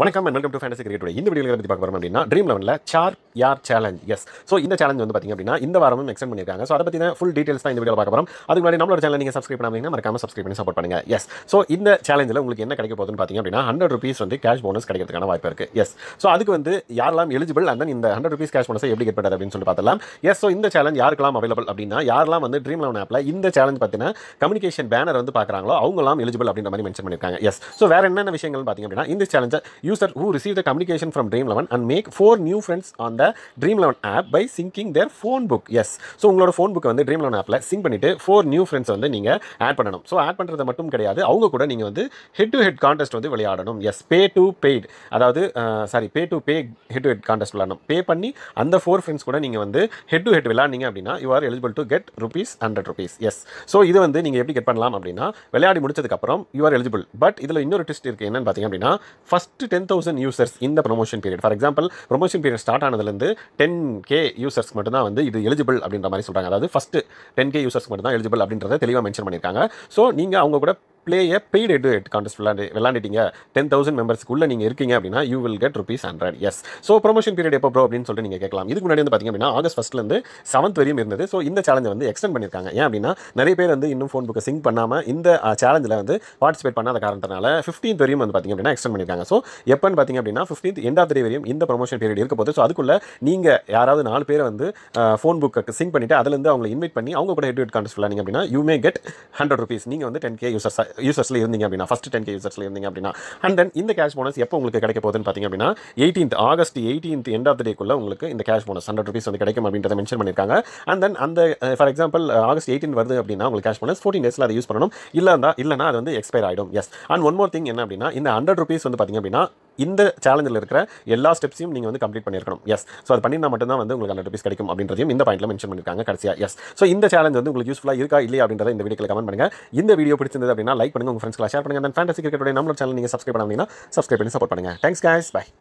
வணக்கம் and welcome to fantasy create இந்த வீடியோ பற்றி பார்க்க போகிறோம் அப்படின்னா ட்ரீம் லெவனில் சார் யார் சேலஞ்ச் எஸ் ஸோ இந்த சேலஞ்ச் வந்து பார்த்திங்க அப்படின்னா இந்த வாரமும் எக்ஸ்டெண்ட் பண்ணியிருக்காங்க ஸோ அதை பற்றி ஃபுல் டீட்டெயில்ஸ் தான் இந்த வீடியோ பார்க்க போகிறோம் அதுக்கு முன்னாடி நம்மளோட சேனல் நீங்கள் சப்ஸ்கிரைப் பண்ணாமல் மறக்காம சப்ஸ்கிரைப் பண்ணி சப்போர்ட் பண்ணுங்கள் எஸ் ஸோ இந்த சேலஞ்சில் உங்களுக்கு என்ன கிடைக்க போகுதுன்னு பார்த்திங்க அப்படின்னா ஹண்ட்ரட் ருபீஸ் வந்து கேஷ் போனஸ் கிடைக்கிறதுக்கான வாய்ப்பு இருக்குது எஸ் ஸோ அதுக்கு வந்து யாரெல்லாம் எலிஜிபிள் அண்ட் இந்த ஹண்ட்ரட் ருபீஸ் கேஷ் போனஸை எப்படி கெட் அப்படின்னு சொல்லி பார்த்தலாம் எஸ் ஸோ இந்த சேலஞ்ச் யாருக்கெல்லாம் அவைலபிள் அப்படின்னா யாரெல்லாம் வந்து ட்ரீம் லெவன் ஆப்பில் இந்த சேலஞ்ச் பார்த்தினா கம்யூனிகேஷன் பேனர் வந்து பார்க்குறாங்களோ அவங்களாம் எலிஜிபிள் அப்படின்ற மாதிரி மென்ஷன் பண்ணியிருக்காங்க எஸ் ஸோ வேறு என்னென்ன விஷயங்கள்னு பார்த்திங்க அப்படின்னா இந்த சேலஞ்சை receive the communication from dream eleven and make four new friends on the dream eleven app by syncing their phone book yes so உங்களோட ஃபோன் புக்கை வந்து ட்ரீம் லெவன் ஆப்பில் சிங் பண்ணிவிட்டு ஃபோர் நியூ ஃப்ரெண்ட்ஸ் வந்து நீங்கள் ஆட் பண்ணணும் ஸோ ஆட் பண்ணுறது மட்டும் கிடையாது அவங்க கூட நீங்கள் வந்து ஹெட் டு ஹெட் கான்டெஸ்ட் வந்து விளையாடணும் எஸ் பே டு பெய்ட் அதாவது sorry pay to pay head to head contest விளையாடணும் பே பண்ணி அந்த ஃபோர் ஃப்ரெண்ட்ஸ் கூட நீங்கள் வந்து ஹெட் டு ஹெட் விளையாடிங்க அப்படின்னா you are eligible to get rupees hundred rupees yes so இது வந்து நீங்கள் எப்படி கெட் பண்ணலாம் அப்படின்னா விளையாடி முடிச்சதுக்கப்புறம் யூ ஆர் எலிஜிபிள் பட் இதில் இன்னொரு டெஸ்ட் இருக்குது என்னென்னு பார்த்தீங்க அப்படின்னா ஃபஸ்ட்டு டென் தௌசண்ட் யூசர்ஸ் இந்த promotion period for example promotion period start ஆனதுலேருந்து டென் கே யூசர்ஸ்க்கு மட்டும்தான் வந்து இது எலிஜிபிள் அப்படின்ற மாதிரி சொல்கிறாங்க அதாவது ஃபஸ்ட்டு டென் கே யூசர்ஸ்க்கு மட்டும் தான் எலிஜிபிள் அப்படின்றத தெளிவாக மென்ஷன் பண்ணியிருக்காங்க ஸோ நீங்கள் அவங்க கூட பிளேயை பெய்டு எடு கான்டெஸ்ட் விளாண்டு விளாண்டுட்டீங்க டென் தௌசண்ட் மெம்பர்ஸ்க்குள்ளே நீங்கள் இருக்கீங்க அப்படின்னா you will get rupees hundred yes so promotion period எப்போ ப்ரோ அப்படின்னு சொல்லிட்டு நீங்கள் கேட்கலாம் இதுக்கு முன்னாடி வந்து பார்த்திங்க அப்படின்னா ஆகஸ்ட் ஃபஸ்ட்லேருந்து செவன்த் வரையும் இருந்தது ஸோ இந்த சேலஞ்சை வந்து எக்ஸ்டெண்ட் பண்ணியிருக்காங்க ஏன் அப்படின்னா நிறைய பேர் வந்து இன்னும் ஃபோன் புக்கை சிங்க் பண்ணாமல் இந்த சேலஞ்சில் வந்து பார்ட்டிசிபேட் பண்ணாத காரணத்தினால ஃபிஃப்டீன்த் வரையும் வந்து பார்த்திங்க அப்படின்னா எக்ஸ்டெண்ட் பண்ணியிருக்காங்க ஸோ எப்போன்னு பார்த்திங்க அப்படின்னா ஃபிஃப்டீன்த் எண்டாவது ஆஃப் வரையும் இந்த ப்ரொமோஷன் பீரியட் இருக்க போது ஸோ அதுக்குள்ளே நீங்கள் யாராவது நாலு பேர் வந்து ஃபோன் புக்கை சிங்க் பண்ணிவிட்டு அதுலேருந்து அவங்களை இன்வைட் பண்ணி அவங்க கூட ஹெட் ஹெட் கான்டெஸ்ட் விளாண்டிங்க அப்படின்னா you may get hundred rupees நீங்கள் வந்து டென் கே யூசர்ஸ் யூசர்ஸில் இருந்தீங்க அப்படின்னா ஃபஸ்ட் டென் கே யூசர்ஸ்ல இருந்தீங்க அப்படின்னா அண்ட் தென் இந்த கேஷ் போனஸ் எப்போ உங்களுக்கு கிடைக்க போகுதுன்னு பார்த்தீங்க அப்படின்னா eighteenth August eighteenth end of the டேக்குள்ள உங்களுக்கு இந்த கேஷ் போனஸ் ஹண்ட்ரட் ருபீஸ் வந்து கிடைக்கும் அப்படின்றத மென்ஷன் பண்ணியிருக்காங்க அண்ட் தென் அந்த ஃபார் எக்ஸாம்பிள் ஆகஸ்ட் எயிட்டீன் வருது அப்படின்னா உங்களுக்கு கேஷ் போனஸ் ஃபோர்டீன் டேஸில் அதை யூஸ் பண்ணணும் இல்லை இருந்தால் இல்லைனா அது வந்து எக்ஸ்பயர் ஆகிடும் yes and one more thing என்ன அப்படின்னா இந்த ஹண்ட்ரட் ருபீஸ் வந்து பார்த்தீங்க அப்படின்னா இந்த சேலஞ்சில் இருக்கிற எல்லா ஸ்டெப்ஸையும் நீங்கள் வந்து கம்ப்ளீட் பண்ணியிருக்கணும் எஸ் ஸோ அது பண்ணிணா மட்டும்தான் வந்து உங்களுக்கு ஹண்ட்ரட் ருபீஸ் கிடைக்கும் அப்படின்றதையும் இந்த பாயிண்ட்ல மென்ஷன் பண்ணியிருக்காங்க கடைசியாக எஸ் ஸோ இந்த சேலஞ்ச் வந்து உங்களுக்கு யூஸ்ஃபுல்லாக இருக்கா இல்லையா அப்படின்றத இந்த வீடியோ கமெண்ட் பண்ணுங்க இந்த வீடியோ பிடிச்சிருந்தது அப்படின்னா லைக் பண்ணுங்கள் உங்கள் ஃப்ரெண்ட்ஸ்லாம் ஷேர் பண்ணுங்க அந்த ஃபேண்டசி கிரிக்கெட்டோட நம்மளோட சேனல் நீங்கள் சப்ஸ்கிரைப் பண்ணிங்கன்னா சப்ஸ்கிரைப் பண்ணி சப்போர்ட் பண்ணுங்க தேங்க்ஸ் கேஸ் பை